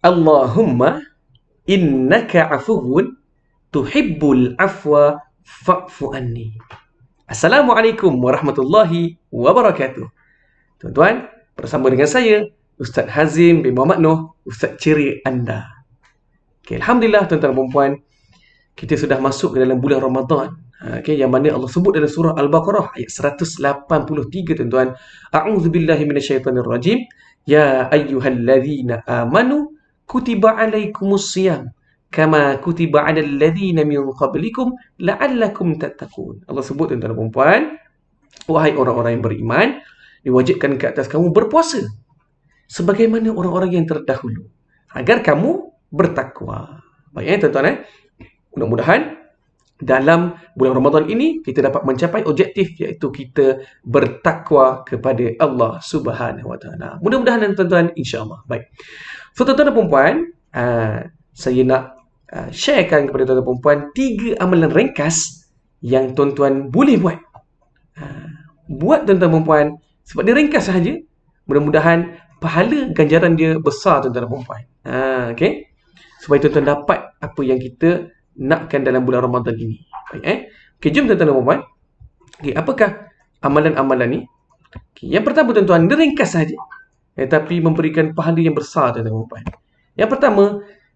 Allahumma innaka afuwun tuhibbul afwa fa'fu anni. Assalamualaikum warahmatullahi wabarakatuh. Tuan-tuan, bersama dengan saya Ustaz Hazim bin Muhammad Noh, Ustaz Ciri Anda. Okay, Alhamdulillah tuan-tuan dan puan kita sudah masuk ke dalam bulan Ramadan. Ha, okay, yang mana Allah sebut dalam surah Al-Baqarah ayat 183 tuan-tuan. A'udzubillahi minasyaitonirrajim. Ya ayyuhallazina amanu kutiba alaikumus siyam kama kutiba ala alladhina min qablikum la'allakum tattaqun Allah sebut tuan-tuan puan wahai orang-orang yang beriman diwajibkan ke atas kamu berpuasa sebagaimana orang-orang yang terdahulu agar kamu bertakwa baik ya tuan-tuan eh mudah-mudahan dalam bulan Ramadan ini kita dapat mencapai objektif iaitu kita bertakwa kepada Allah Subhanahu Wa Taala. Mudah-mudahan tuan-tuan insya-Allah. Baik. So tuan-tuan dan puan-puan, uh, saya nak uh, sharekan kepada tuan-tuan dan puan tiga amalan ringkas yang tuan-tuan boleh buat. Uh, buat tuan-tuan dan puan-puan sebab dia ringkas sahaja, mudah-mudahan pahala ganjaran dia besar tuan-tuan dan puan-puan. Uh, okay? Supaya tuan-tuan dapat apa yang kita nakkan dalam bulan Ramadan ini. Baik, eh? Okay, jom tuan-tuan dan puan-puan. apakah amalan-amalan ni? Okay, yang pertama tuan-tuan, ringkas saja. Eh, tapi memberikan pahala yang besar tuan-tuan dan puan Yang pertama,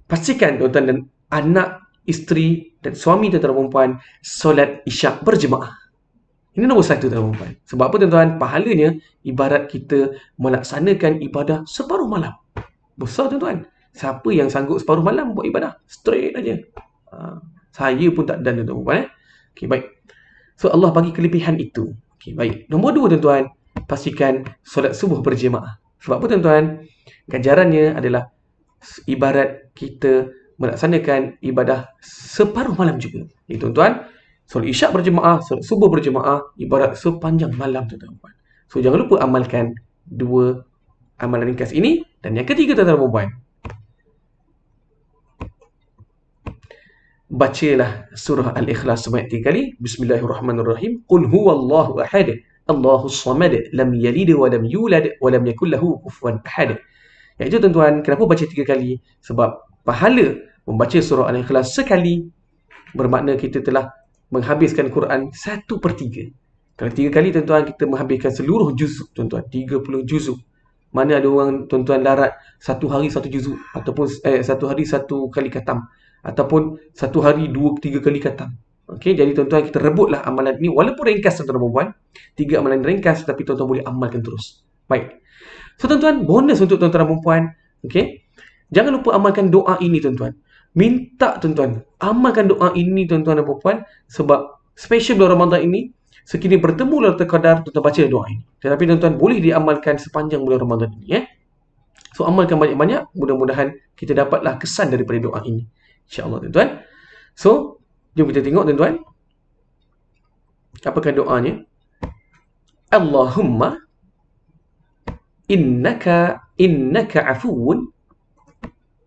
pastikan tuan-tuan dan anak, isteri dan suami tuan-tuan dan puan solat isyak berjemaah. Ini nombor satu tuan-tuan dan puan Sebab apa tuan-tuan? Pahalanya ibarat kita melaksanakan ibadah separuh malam. Besar tuan-tuan. Siapa yang sanggup separuh malam buat ibadah? Straight aja. Ha, saya pun tak dan tuan-tuan eh. Okey baik. So Allah bagi kelebihan itu. Okey baik. Nombor dua tuan-tuan, pastikan solat subuh berjemaah. Sebab apa tuan-tuan? Ganjarannya adalah ibarat kita melaksanakan ibadah separuh malam juga. Ya tuan-tuan, solat isyak berjemaah, solat subuh berjemaah ibarat sepanjang malam tuan-tuan. So jangan lupa amalkan dua amalan ringkas ini dan yang ketiga tuan-tuan puan-puan. bacalah surah Al-Ikhlas sebanyak tiga kali. Bismillahirrahmanirrahim. Qul huwallahu ahad. Allahu samad. Lam yalid wa lam yulad wa lam yakul lahu kufuwan ahad. Ya itu tuan-tuan, kenapa baca tiga kali? Sebab pahala membaca surah Al-Ikhlas sekali bermakna kita telah menghabiskan Quran satu per tiga. Kalau tiga kali tuan-tuan, kita menghabiskan seluruh juzuk tuan-tuan. puluh juzuk. Mana ada orang tuan-tuan larat satu hari satu juzuk ataupun eh, satu hari satu kali katam ataupun satu hari dua tiga kali katam. Okey, jadi tuan-tuan kita rebutlah amalan ini walaupun ringkas tuan-tuan perempuan, tiga amalan ringkas tapi tuan-tuan boleh amalkan terus. Baik. So tuan-tuan, bonus untuk tuan-tuan dan perempuan, okey. Jangan lupa amalkan doa ini tuan-tuan. Minta tuan-tuan, amalkan doa ini tuan-tuan dan perempuan sebab special bulan Ramadan ini sekiranya bertemu lah terkadar tuan-tuan baca doa ini. Tetapi tuan-tuan boleh diamalkan sepanjang bulan Ramadan ini, eh. So amalkan banyak-banyak, mudah-mudahan kita dapatlah kesan daripada doa ini. InsyaAllah tuan-tuan. So, jom kita tengok tuan-tuan. Apakah doanya? Allahumma innaka innaka afuun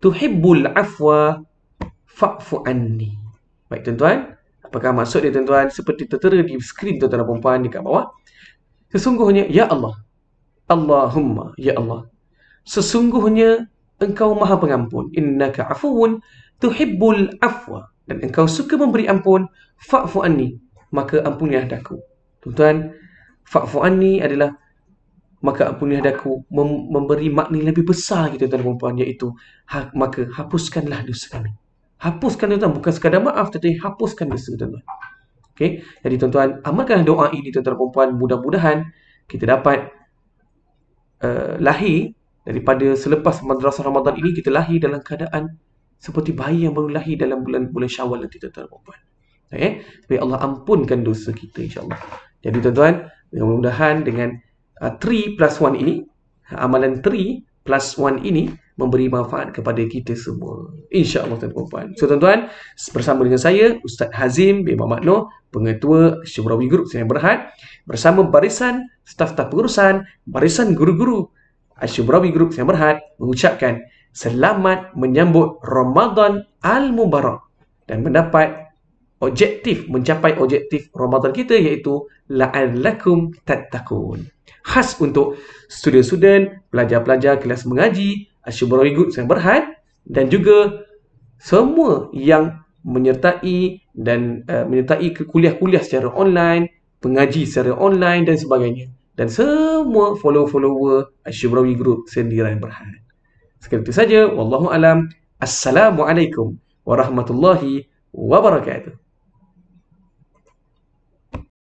tuhibbul afwa fa'fu anni. Baik tuan-tuan. Apakah maksud dia tuan-tuan? Seperti tertera di skrin tuan-tuan dan perempuan dekat bawah. Sesungguhnya, Ya Allah. Allahumma, Ya Allah. Sesungguhnya engkau maha pengampun innaka afuwun tuhibbul afwa dan engkau suka memberi ampun fa'fu maka ampunilah daku tuan-tuan fa'fu adalah maka ampunilah daku mem- memberi makna lebih besar gitu tuan-tuan dan iaitu ha- maka hapuskanlah dosa kami hapuskan tuan-tuan bukan sekadar maaf tetapi hapuskan dosa tuan-tuan okey jadi tuan-tuan amalkanlah doa ini tuan-tuan dan mudah-mudahan kita dapat uh, lahir daripada selepas madrasah Ramadan ini kita lahir dalam keadaan seperti bayi yang baru lahir dalam bulan-bulan Syawal nanti tuan-tuan dan puan. Okey. Supaya Allah ampunkan dosa kita insya-Allah. Jadi tuan-tuan, mudah-mudahan dengan 3 uh, plus 1 ini, amalan 3 plus 1 ini memberi manfaat kepada kita semua. Insya-Allah tuan-tuan puan. So tuan-tuan, bersama dengan saya Ustaz Hazim bin Muhammad Noh, Pengetua Syurawi Group Sdn Berhad bersama barisan staf-staf pengurusan, barisan guru-guru Ashubrawi Group yang berhad mengucapkan selamat menyambut Ramadan Al-Mubarak dan mendapat objektif mencapai objektif Ramadan kita iaitu la'allakum tattaqun. Khas untuk student-student, pelajar-pelajar kelas mengaji, Ashubrawi Group yang berhad dan juga semua yang menyertai dan uh, menyertai kuliah-kuliah secara online, pengaji secara online dan sebagainya dan semua follow follower Ashurawi Group sendirian berhad. Sekian itu saja. Wallahu alam. Assalamualaikum warahmatullahi wabarakatuh.